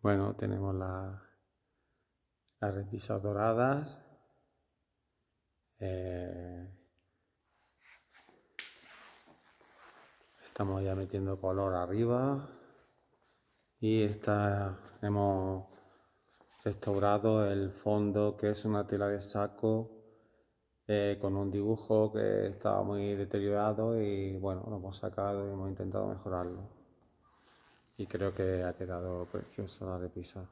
Bueno, tenemos las repisas doradas. Eh, estamos ya metiendo color arriba. Y hemos restaurado el fondo que es una tela de saco eh, con un dibujo que estaba muy deteriorado y bueno, lo hemos sacado y hemos intentado mejorarlo y creo que ha quedado preciosa la repisa.